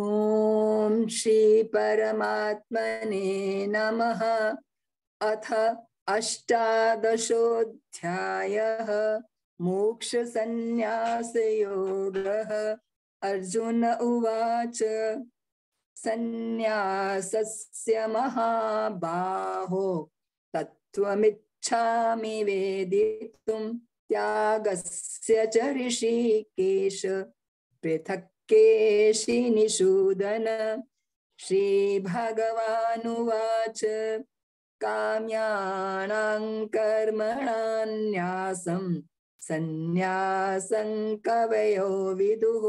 ओम श्री परमात्मने नमः अथ अष्टादशोऽध्यायः मोक्षसन्न्यासयोगः अर्जुन उवाच सन्न्यासस्य महाबाहो तत्त्वमिच्छामि वेदितुं त्यागस्य च ऋषिकेश पृथक् केशिनिषूदन श्रीभगवानुवाच काम्याणां कर्मणान्यासं सन्न्यासं कवयो विदुः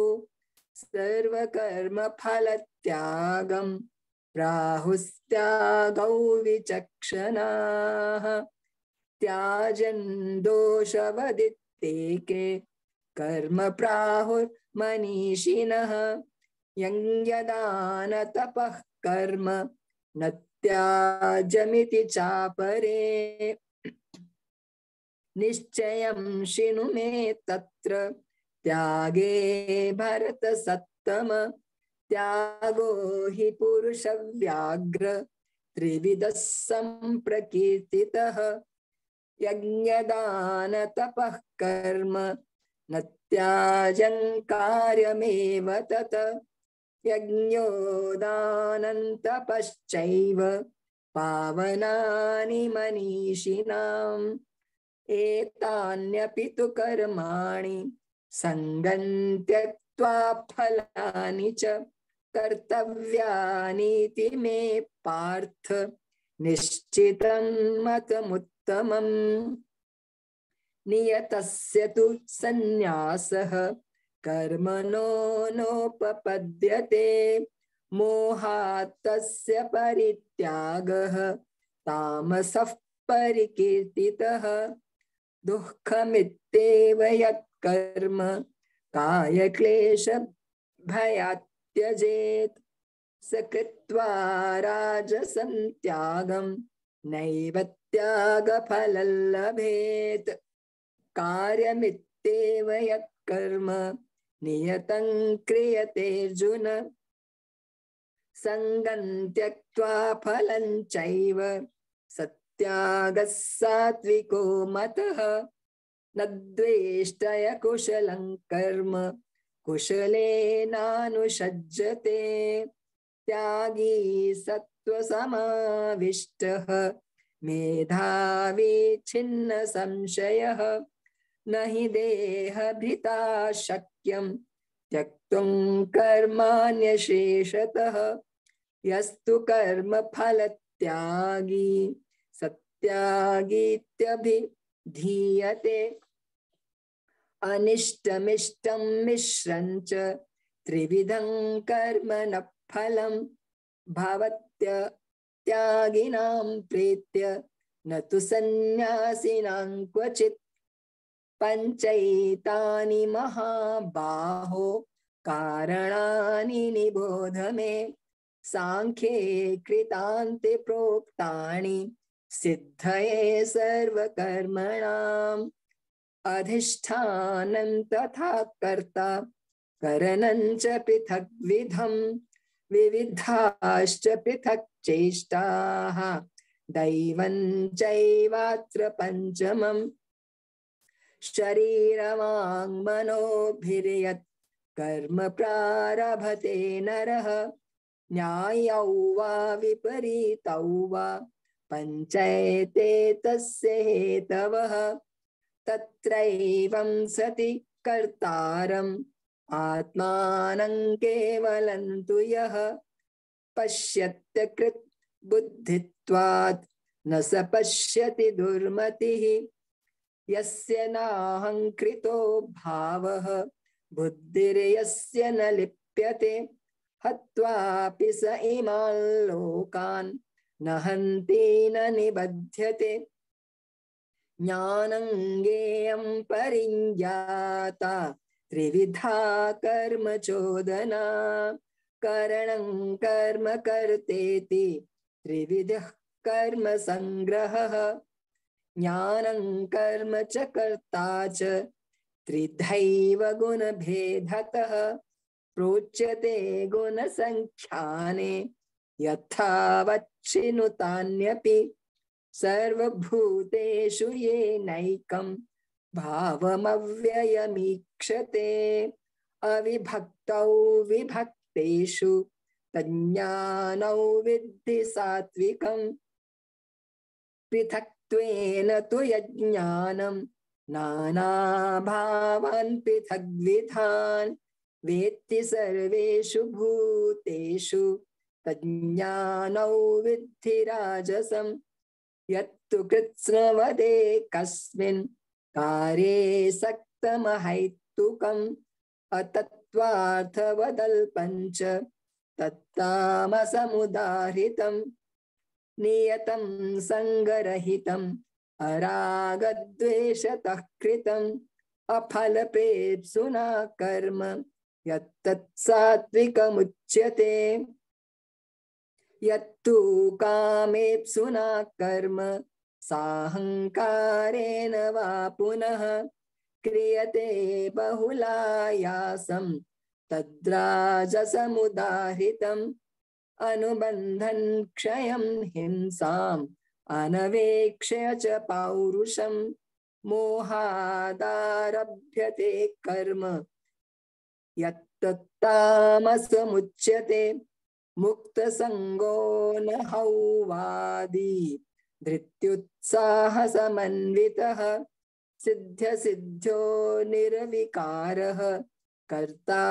सर्वकर्मफलत्यागं प्राहुस्त्यागौ विचक्षणाः त्याजन् दोषवदित्ते के कर्म प्राहुर् मनीषिणः यं तपः कर्म न त्याजमिति चापरे निश्चयं शिनु मे तत्र त्यागे भरतसत्तम त्यागो हि पुरुषव्याघ्र त्रिविधः सम्प्रकीर्तितः यज्ञदानतपः कर्म न त्याजन् कार्यमेव तत् यज्ञोदानन्तपश्चैव पावनानि मनीषिणाम् एतान्यपि तु कर्माणि सङ्गं त्यक्त्वा फलानि च कर्तव्यानीति मे पार्थ निश्चितं मतमुत्तमम् नियतस्य तु सन्न्यासः कर्मणो नोपपद्यते मोहात् तस्य परित्यागः तामसः परिकीर्तितः दुःखमित्येव यत्कर्म कायक्लेशभयात् त्यजेत् स कृत्वा नैव त्यागफलं लभेत् कार्यमित्येव यत् कर्म नियतं क्रियतेऽर्जुन सङ्गं त्यक्त्वा फलं चैव सत्यागः सात्विको मतः न द्वेष्टय कुशलं कर्म कुशलेनानुषज्यते त्यागी सत्त्वसमाविष्टः मेधावी छिन्न संशयः नहीं देह देहभृता शक्यम त्यक्त कर्माण्यशेषतः यस्तु कर्म फल कर्मफलत्यागी सत्यागीत्यभिधीयते अनिष्टमिष्टं मिश्रञ्च त्रिविधं कर्म न फल भवत्यागिनां प्रेत्य न तु सन्न्यासिनां क्वचित् पञ्चैतानि महाबाहो कारणानि निबोध मे साङ्ख्ये कृतान्ते प्रोक्तानि सिद्धये सर्वकर्मणाम् अधिष्ठानं तथा कर्ता करणं च पृथग्विधं विविधाश्च पृथक् चेष्टाः दैवं चैवात्र पञ्चमम् शरीर शरीरवाङ्मनोभिर्यत् कर्म प्रारभते नर न्याय विपरीत विपरीतौ तेतव पञ्चैते सति कर्ता आत्मा कवल तो यः पश्यत्यकृत् न स पश्यति दुर्मति यस्य नाहङ्कृतो भावः बुद्धिर्यस्य न लिप्यते हत्वापि स इमान् लोकान् न हन्ति न निबध्यते ज्ञानङ्गेयं परिञ्जाता त्रिविधा कर्म चोदना करणं कर्म कर्तेति त्रिविधः कर्म सङ्ग्रहः ज्ञानं कर्म च कर्ता च त्रिधैव प्रोच्यते गुणसङ्ख्याने यथावच्छिनुतान्यपि सर्वभूतेषु येनैकं भावमव्ययमीक्षते अविभक्तौ विभक्तेषु तज्ज्ञानौ विद्धि सात्विकम् पृथक् त्वेन तु नानाभावान् पृथग्विधान् वेत्ति सर्वेषु भूतेषु तज्ज्ञानौ विद्धि राजसं यत्तु कृत्स्नवदे कस्मिन् कार्ये सक्तमहैतुकम् अतत्त्वार्थवदल्पञ्च तत्तामसमुदाहृतम् नियतं सङ्गरहितम् अरागद्वेषतः कृतम् अफलप्रेप्सुना कर्म यत्तत्सात्विकमुच्यते यत्तु कामेप्सुना कर्म साहङ्कारेण वा पुनः क्रियते बहुलायासं तद्राजसमुदाहृतम् अनुबन्धन् क्षयं हिंसाम् अनवेक्ष्य च पौरुषम् मोहादारभ्यते कर्म यत्तत्तामसमुच्यते मुक्तसङ्गो न हौवादी धृत्युत्साहसमन्वितः सिद्ध्यसिद्ध्यो निर्विकारः कर्ता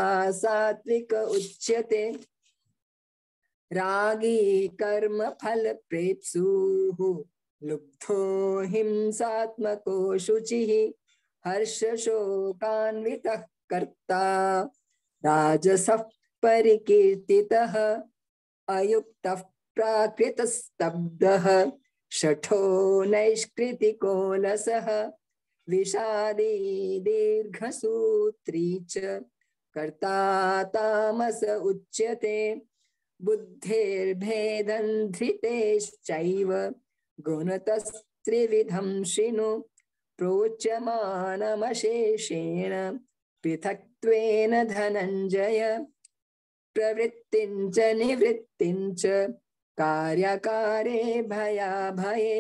सात्विक उच्यते रागी कर्म फल प्रेप्सुः लुब्धो हिंसात्मको हर्ष शोकान्वित कर्ता परिकीर्ति अयुक्त प्राकृत स्तब्ध शठो नैष्कृति कोलस विषादी दीर्घसूत्री च कर्ता तामस उच्यते बुद्धेर्भेदं गुणतस्त्रिविधं शृणु प्रोच्यमानमशेषेण पृथक्त्वेन धनञ्जय प्रवृत्तिञ्च निवृत्तिञ्च कार्यकारे भयाभये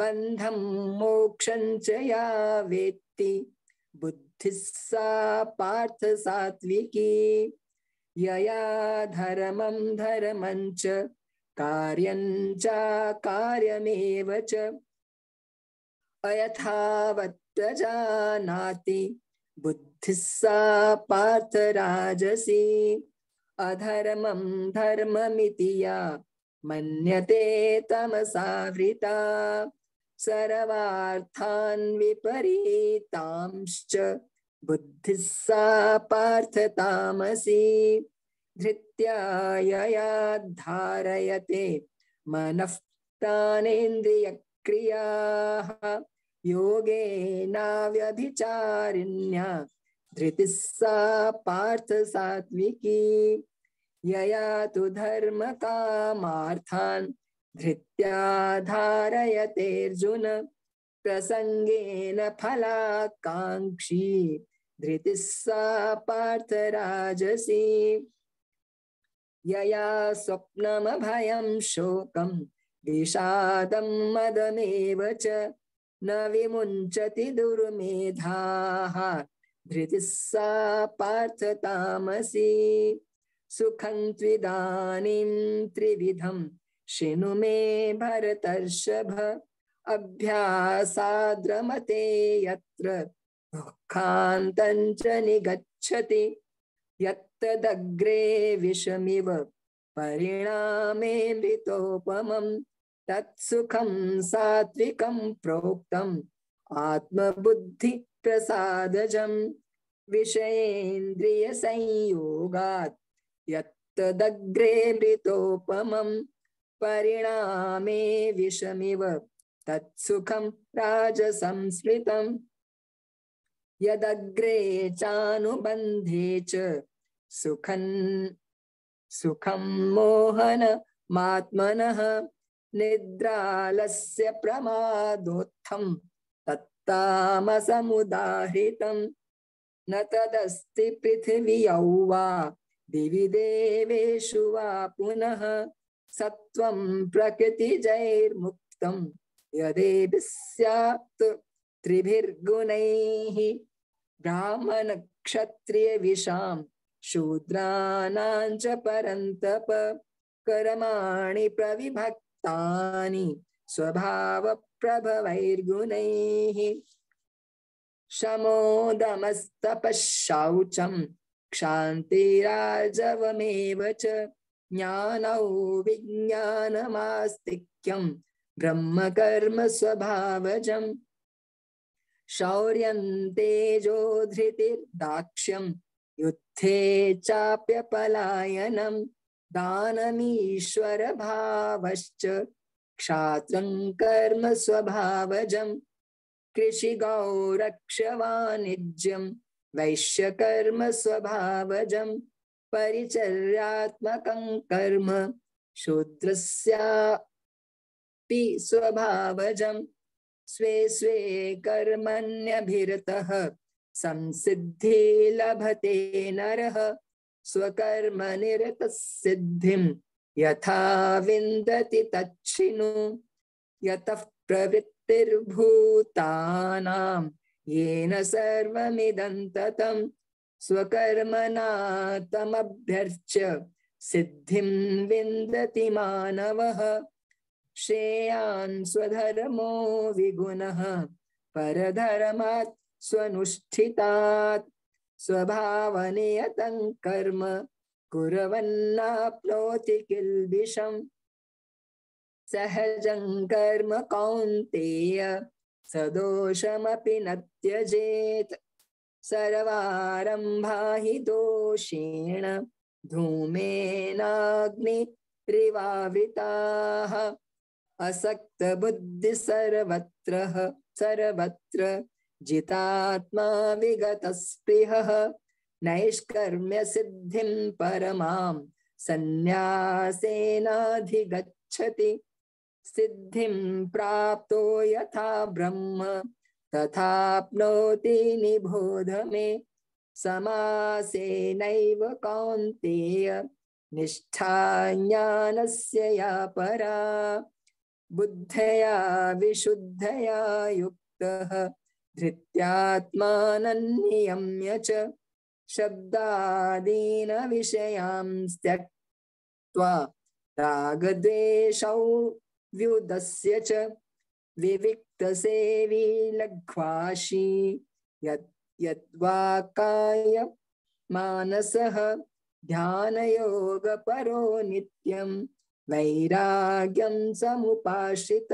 बन्धं मोक्षं च या वेत्ति बुद्धिः सा पार्थसात्विकी यया धर्मं धर्मं च कार्यं च कार्यमेव च जानाति बुद्धिः पार्थ राजसी अधर्मं धर्ममिति या मन्यते तमसावृता सर्वार्थान् विपरीतांश्च बुद्धिः सा पार्थ तामसी धृत्या यया धारयते मनः क्रिया योगे नाव्यभिचारिण्य सा पार्थ सात्विकी यया तु कामार्थान् धृत्या धारयतेऽर्जुन प्रसङ्गेन फलाकाङ्क्षी धृतिस्सा पार्थराजसी यया स्वप्नमभयं शोकं विषादं मदमेव च न विमुञ्चति दुर्मेधाः पार्थतामसी सुखं त्विदानीं त्रिविधं शिनु मे भरतर्षभ अभ्यासाद्रमते यत्र कान्तञ्च निगच्छति यत्तदग्रे विषमिव परिणामे मृतोपमं तत्सुखं सात्विकं प्रोक्तम् आत्मबुद्धिप्रसादजं विषयेन्द्रियसंयोगात् यत्तदग्रे मृतोपमं परिणामे विषमिव तत्सुखं राजसंस्मृतम् यदग्रे चानुबन्धे च सुखं मोहन मोहनमात्मनः निद्रालस्य प्रमादोत्थं तत्तामसमुदाहृतं न तदस्ति पृथिव्यौ वा दिवि देवेषु वा पुनः सत्वं प्रकृतिजैर्मुक्तं यदेभिः स्यात् त्रिभिर्गुणैः ब्राह्मण क्षत्रिय विषाम शूद्राणाञ्च परन्तप कर्माणि प्रविभक्तानि स्वभावप्रभवैर्गुणैः शमोदमस्तपःशौचं क्षान्तिराजवमेव च ज्ञानौ विज्ञानमास्तिक्यं ब्रह्मकर्म स्वभावजम् शौर्यं तेजो धृतिर्दाक्ष्यं युद्धे चाप्यपलायनं दानमीश्वरभावश्च क्षात्रं कर्म स्वभावजं कृषिगौरक्षवाणिज्यं वैश्यकर्म स्वभावजं परिचर्यात्मकं कर्म शूद्रस्यापि स्वभावजम् स्वे स्वे कर्मण्यभिरतः संसिद्धि लभते नरः स्वकर्म निरत सिद्धिम यथा विन्दति तच्छिनु यतः प्रवृत्तिर्भूतानां येन सर्वमिदं ततं स्वकर्मणा तमभ्यर्च्य सिद्धिं विन्दति मानवः श्रेयान् स्वधर्मो विगुणः परधर्मात् स्वनुष्ठितात् स्वभावनियतं कर्म कुर्वन्नाप्नोति किल्बिषम् सहजं कर्म कौन्तेय सदोषमपि न त्यजेत् सर्वारम्भा हि दोषेण धूमेनाग्निरिवावृताः असक्त बुद्धि सर्वत्र सर्वत्र जितात्मा विगत स्पृह नैष्कर्म्य सिद्धि परमा संन्यासेनाधिगछति सिद्धि प्राप्त यथा ब्रह्म तथाप्नोति निबोध मे समासेनैव कौन्तेय निष्ठा ज्ञानस्य या परा बुद्धया विशुद्धया युक्तः धृत्यात्मानन्नियम्य च शब्दादीनविषयां त्यक्त्वा रागद्वेषौ व्युदस्य च विविक्तसेवी लघ्वाशी यत् यद्वाक्काय मानसः ध्यानयोगपरो नित्यम् वैराग्यम समुपाश्रित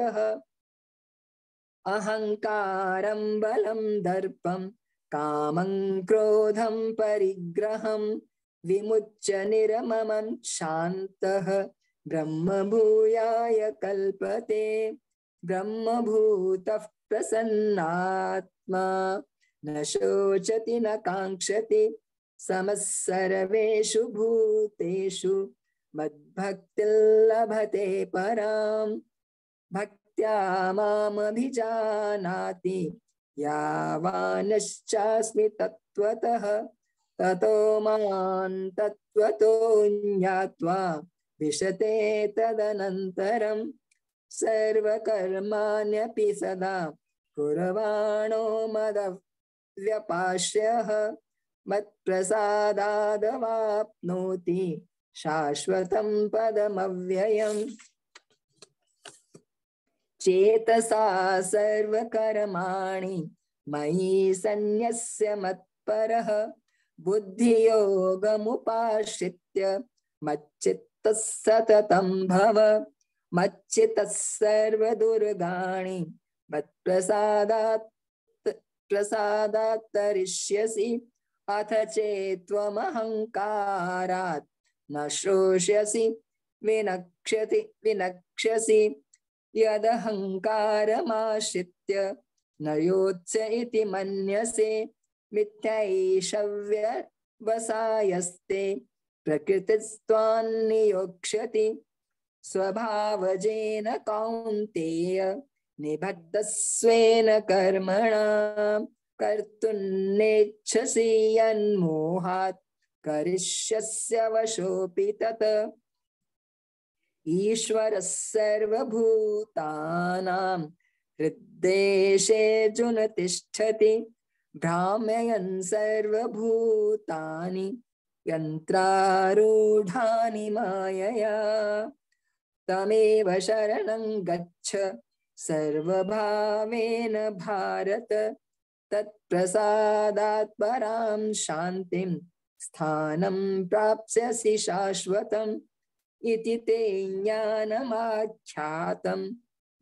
अहंकारम बलम दर्पम कामं क्रोधं परिग्रहं विमुच्य निरममं शान्तः ब्रह्मभूयाय कल्पते भूत प्रसन्नात्मा न शोचति न कांक्षति समः भूतेषु मद्भक्तिर्लभते परां भक्त्या मामभिजानाति यावानश्चास्मि तत्त्वतः ततो मान् तत्त्वतो ज्ञात्वा विशते तदनन्तरं सर्वकर्माण्यपि सदा कुर्वाणो मदव्यपाश्यः मत्प्रसादादवाप्नोति शाश्वतं पदमव्ययम् चेतसा सर्वकर्माणि मयि सन्न्यस्य मत्परः बुद्धियोगमुपाश्रित्य मच्चित्तः सततं भव मच्चितः सर्वदुर्गाणि मत्प्रसादात् प्रसादात्तरिष्यसि अथ चेत्त्वमहङ्कारात् न श्रोष्यसि विनक्ष्यति विनक्ष्यसि यदहङ्कारमाश्रित्य न योत्स्य इति मन्यसे मिथ्यैषव्यवसायस्ते प्रकृतिस्त्वान्नियोक्ष्यति स्वभावजेन कौन्तेय निबद्धस्वेन कर्मणा कर्तुन्नेच्छसि यन्मोहात् करिष्यस्य वशोऽपि तत् ईश्वरः सर्वभूतानां हृद्देशे जुन तिष्ठति भ्राम्ययन् सर्वभूतानि यन्त्रारूढानि मायया तमेव शरणं गच्छ सर्वभावेन भारत तत्प्रसादात् परां शान्तिम् स्थानं प्राप्स्यसि शाश्वतम् इति ते ज्ञानमाख्यातं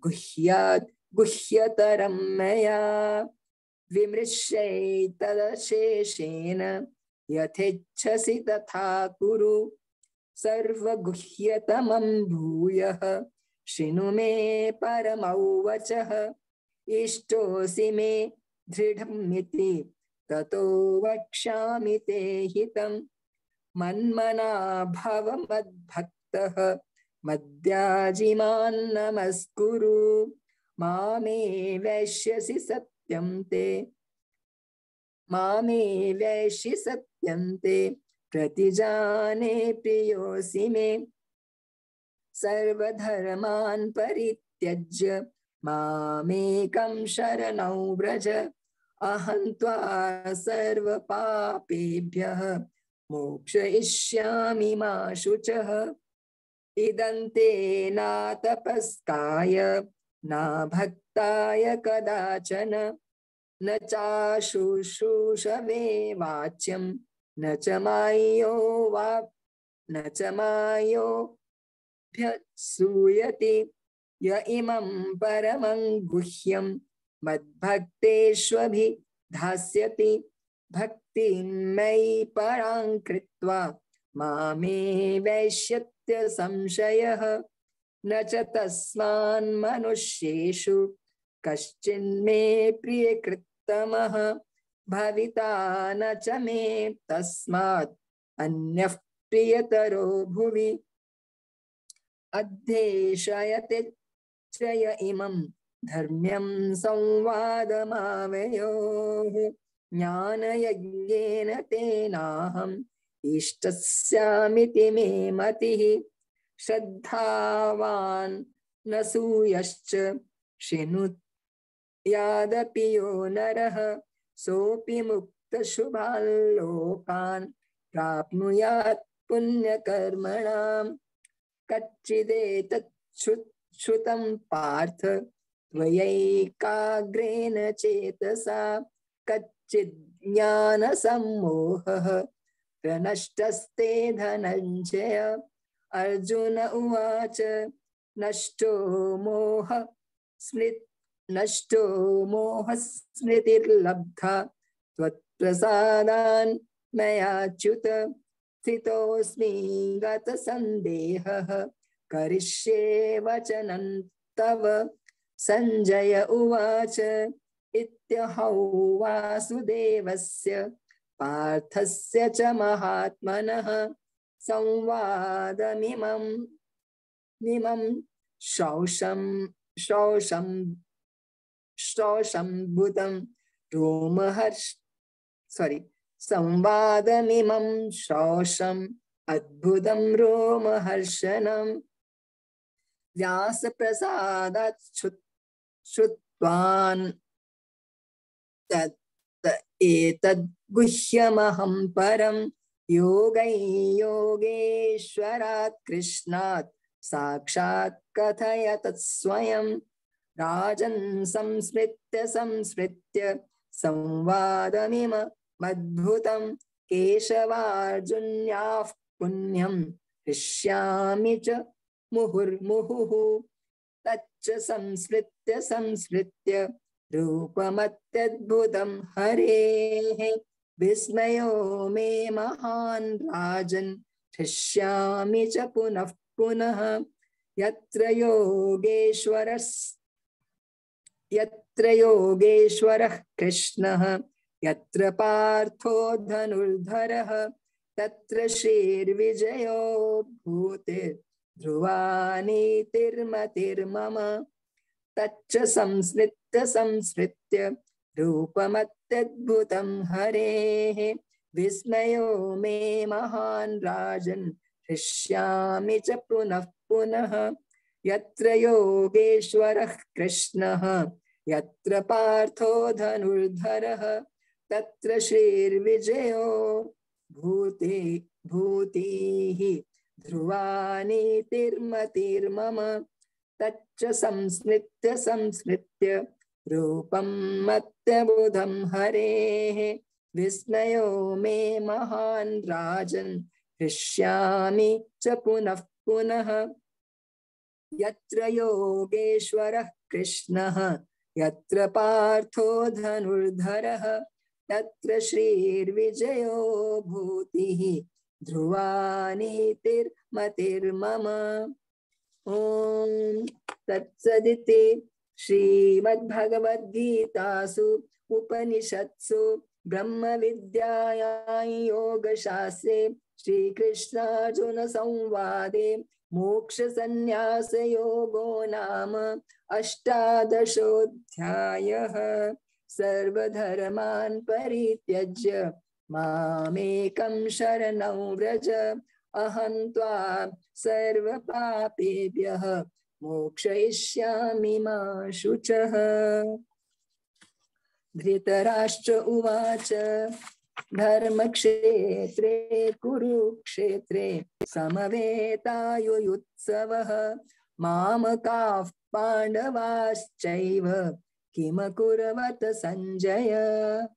गुह्यात् गुह्यतरं मया विमृश्यैतदशेषेण यथेच्छसि तथा कुरु सर्वगुह्यतमं भूयः शृणु मे परमौ वचः इष्टोऽसि मे दृढमिति ततो वक्ष्यामि ते हितं मन्मना भव मद्भक्तः मद्याजिमान् नमस्कुरु मामे वैश्यसि सत्यं ते मामे वैश्य सत्यं ते प्रतिजाने प्रियोऽसि मे सर्वधर्मान् परित्यज्य मामेकं शरणौ व्रज अहं सर्वपापेभ्यः मोक्षयिष्यामि मा शुचः इदन्ते नातपस्काय ना भक्ताय कदाचन न चाशुश्रूषवे वाच्यं न च मायो वा न च मायोभ्यसूयति य इमं परमं गुह्यम् मद्भक्तेष्वभि धास्यति भक्तिं मयि परां कृत्वा मामे वैश्यत्य संशयः न च तस्मान्मनुष्येषु कश्चिन्मे प्रियकृत्तमः भविता न च मे तस्मात् अन्यः प्रियतरो भुवि अध्येशयति च इमम् धर्म्यं संवादमावयोः ज्ञानयज्ञेन तेनाहम् इष्टस्यामिति मे मतिः श्रद्धावान् न सूयश्च यादपि यो नरः सोऽपि मुक्तशुभाल्लोकान् प्राप्नुयात् पुण्यकर्मणाम् कच्चिदेतच्छ्रुतं पार्थ त्वयैकाग्रेण चेतसा कच्चिज्ञानसम्मोहः प्रनष्टस्ते धनञ्जय अर्जुन उवाच नष्टो मोह स्मृत् नष्टो मोहस्मृतिर्लब्धा त्वत्प्रसादान् मयाच्युत स्थितोऽस्मि गतसन्देहः करिष्ये वचनं तव सञ्जय उवाच इत्यहौ वासुदेवस्य पार्थस्य च महात्मनः संवादमिमं मिमं श्रौषं श्रौषं श्रौषम्भुतं रोमहर्ष सॉरी संवादमिमं श्रौषम् अद्भुतं रोमहर्षणम् व्यासप्रसादाच्छुत् श्रुत्वान् तत् एतद्गुह्यमहं परं योगै योगेश्वरात् कृष्णात् साक्षात् कथय तत्स्वयं राजन् संस्मृत्य संस्मृत्य संवादमिम मद्भुतं केशवार्जुन्याः पुण्यं हृष्यामि च मुहुर्मुहुः च संस्मृत्य संस्मृत्य रूपमत्यद्भुतं हरेः विस्मयो मे महान् राजन हृष्यामि च पुनः पुनः यत्र योगेश्वरस् यत्र योगेश्वरः कृष्णः यत्र पार्थो धनुर्धरः तत्र श्रीर्विजयो भूतिर् ध्रुवानीतिर्मतिर्मम तच्च संस्मृत्य संस्मृत्य रूपमत्यद्भुतं हरेः विस्मयो मे महान् राजन् हृष्यामि च पुनः पुनः यत्र योगेश्वरः कृष्णः यत्र पार्थो धनुर्धरः तत्र श्रीर्विजयो भूते भूतीः ध्रुवानीतिर्मतिर्मम तच्च संस्मृत्य संस्मृत्य रूपं मत्यबुधं हरेः विस्मयो मे महान् राजन् हृष्यामि च पुनः पुनः यत्र योगेश्वरः कृष्णः यत्र पार्थो धनुर्धरः तत्र श्रीर्विजयो भूतिः ध्रुवानीतिर्मतिर्मम नेतिर्मतिर्मम ॐ तत्सदिति श्रीमद्भगवद्गीतासु उपनिषत्सु ब्रह्मविद्यायां योगशास्त्रे श्रीकृष्णार्जुनसंवादे मोक्षसन्न्यासयोगो नाम अष्टादशोऽध्यायः सर्वधर्मान् परित्यज्य मामेकं शरणं व्रज अहं त्वा सर्वपापेभ्यः मोक्षयिष्यामि मा शुचः धृतराष्ट्र उवाच धर्मक्षेत्रे कुरुक्षेत्रे समवेतायुयुत्सवः मामकाः पाण्डवाश्चैव किमकुर्वत सञ्जय